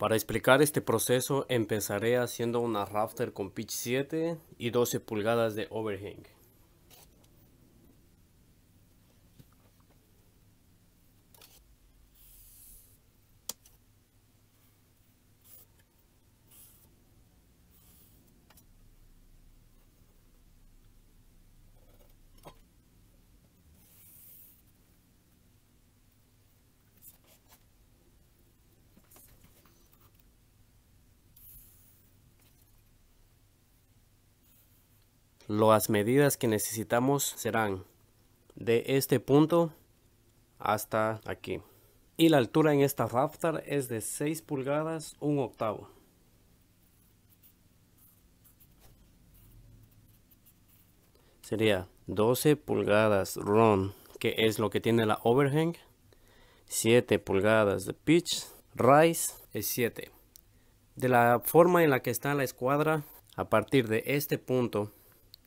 Para explicar este proceso empezaré haciendo una rafter con pitch 7 y 12 pulgadas de overhang. Las medidas que necesitamos serán de este punto hasta aquí. Y la altura en esta raftar es de 6 pulgadas, 1 octavo. Sería 12 pulgadas RUN que es lo que tiene la overhang. 7 pulgadas de pitch, rise es 7. De la forma en la que está la escuadra, a partir de este punto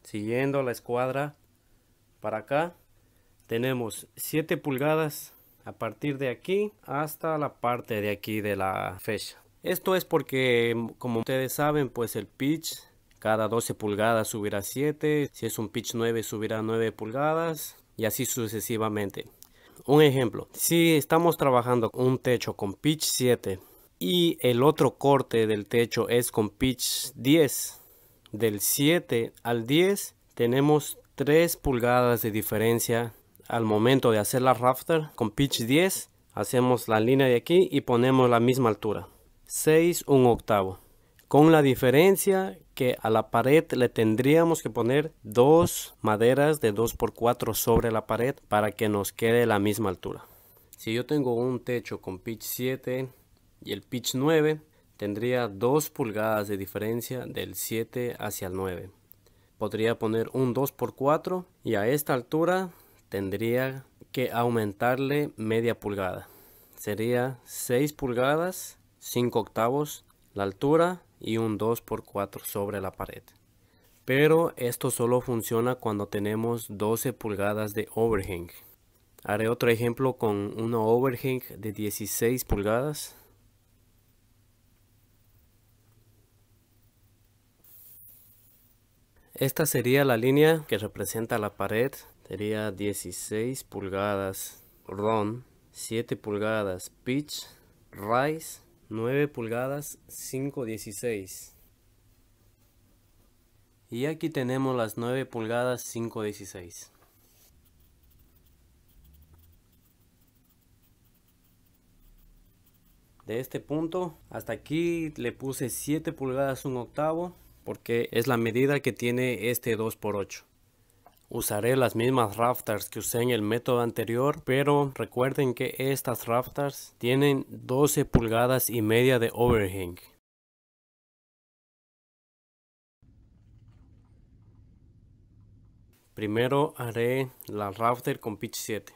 siguiendo la escuadra para acá tenemos 7 pulgadas a partir de aquí hasta la parte de aquí de la fecha esto es porque como ustedes saben pues el pitch cada 12 pulgadas subirá 7 si es un pitch 9 subirá 9 pulgadas y así sucesivamente un ejemplo si estamos trabajando un techo con pitch 7 y el otro corte del techo es con pitch 10 del 7 al 10 tenemos 3 pulgadas de diferencia al momento de hacer la rafter con pitch 10 hacemos la línea de aquí y ponemos la misma altura 6 un octavo con la diferencia que a la pared le tendríamos que poner dos maderas de 2x4 sobre la pared para que nos quede la misma altura si yo tengo un techo con pitch 7 y el pitch 9 Tendría 2 pulgadas de diferencia del 7 hacia el 9. Podría poner un 2 por 4 y a esta altura tendría que aumentarle media pulgada. Sería 6 pulgadas, 5 octavos la altura y un 2 por 4 sobre la pared. Pero esto solo funciona cuando tenemos 12 pulgadas de overhang. Haré otro ejemplo con un overhang de 16 pulgadas Esta sería la línea que representa la pared. Sería 16 pulgadas ron 7 pulgadas pitch, rise, 9 pulgadas 516. Y aquí tenemos las 9 pulgadas 516. De este punto hasta aquí le puse 7 pulgadas 1 octavo porque es la medida que tiene este 2x8. Usaré las mismas rafters que usé en el método anterior, pero recuerden que estas rafters tienen 12 pulgadas y media de overhang. Primero haré la rafter con pitch 7.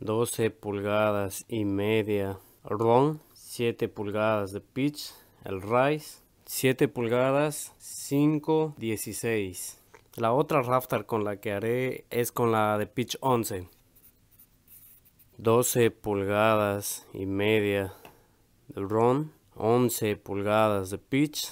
12 pulgadas y media RON. 7 pulgadas de pitch, el Rise 7 pulgadas 5, 16. La otra rafter con la que haré es con la de pitch 11. 12 pulgadas y media del Ron, 11 pulgadas de pitch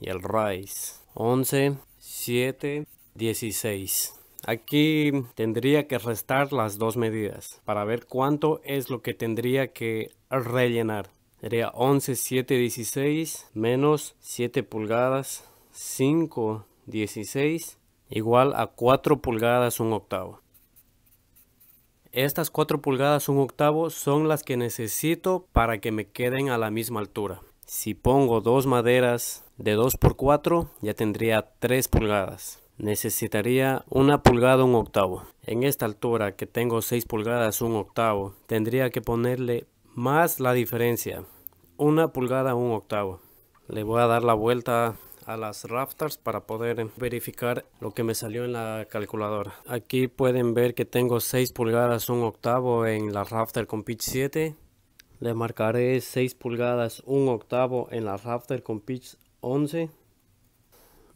y el rise 11, 7, 16. Aquí tendría que restar las dos medidas para ver cuánto es lo que tendría que rellenar sería 11 7 16 menos 7 pulgadas 5 16 igual a 4 pulgadas un octavo estas 4 pulgadas un octavo son las que necesito para que me queden a la misma altura si pongo dos maderas de 2 por 4 ya tendría 3 pulgadas necesitaría 1 pulgada un octavo en esta altura que tengo 6 pulgadas un octavo tendría que ponerle más la diferencia, una pulgada un octavo. Le voy a dar la vuelta a las rafters para poder verificar lo que me salió en la calculadora. Aquí pueden ver que tengo 6 pulgadas un octavo en la rafter con pitch 7. Le marcaré 6 pulgadas un octavo en la rafter con pitch 11.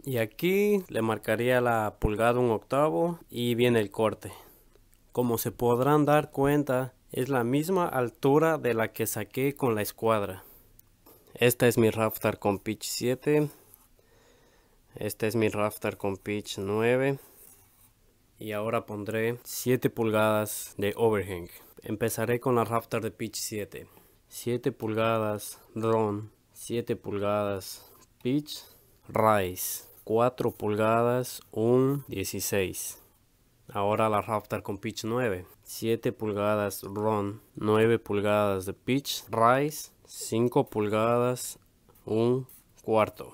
Y aquí le marcaría la pulgada un octavo y viene el corte. Como se podrán dar cuenta, es la misma altura de la que saqué con la escuadra. Esta es mi Raftar con pitch 7. Esta es mi Raftar con pitch 9. Y ahora pondré 7 pulgadas de overhang. Empezaré con la Raftar de pitch 7. 7 pulgadas drone, 7 pulgadas pitch, rise, 4 pulgadas, 1, 16. Ahora la Raptor con pitch 9, 7 pulgadas run 9 pulgadas de pitch Rise, 5 pulgadas 1 cuarto.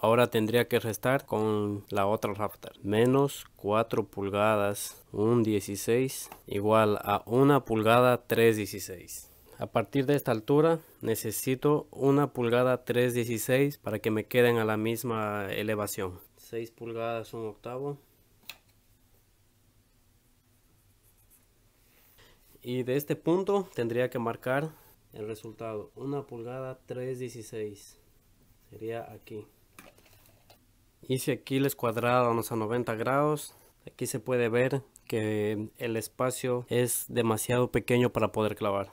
Ahora tendría que restar con la otra Raptor. Menos 4 pulgadas, 1 16, igual a 1 pulgada, 3 16 A partir de esta altura necesito 1 pulgada 3 16 para que me queden a la misma elevación. 6 pulgadas, 1 octavo. y de este punto tendría que marcar el resultado una pulgada 316 sería aquí y si aquí les cuadrado a 90 grados aquí se puede ver que el espacio es demasiado pequeño para poder clavar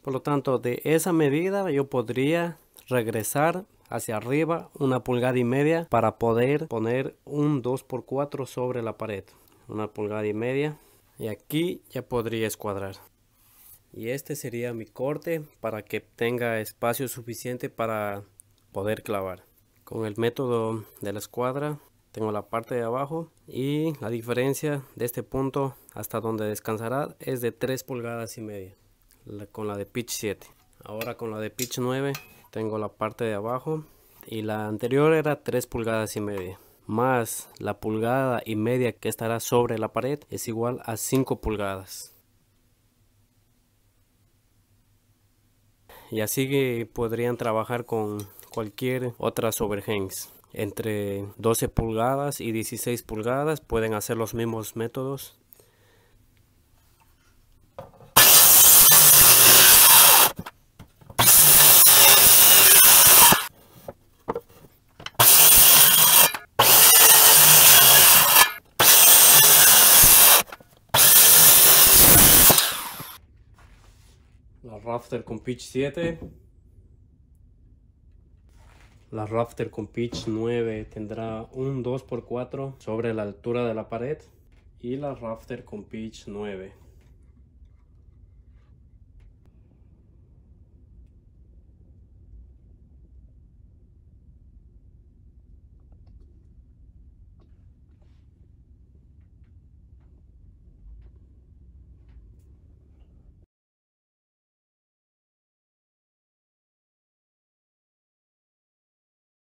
por lo tanto de esa medida yo podría regresar hacia arriba una pulgada y media para poder poner un 2x4 sobre la pared una pulgada y media y aquí ya podría escuadrar y este sería mi corte para que tenga espacio suficiente para poder clavar con el método de la escuadra tengo la parte de abajo y la diferencia de este punto hasta donde descansará es de 3 pulgadas y media con la de pitch 7 ahora con la de pitch 9 tengo la parte de abajo y la anterior era 3 pulgadas y media más la pulgada y media que estará sobre la pared es igual a 5 pulgadas. Y así que podrían trabajar con cualquier otra overhangs. Entre 12 pulgadas y 16 pulgadas pueden hacer los mismos métodos con pitch 7. La Rafter con pitch 9 tendrá un 2x4 sobre la altura de la pared. Y la Rafter con pitch 9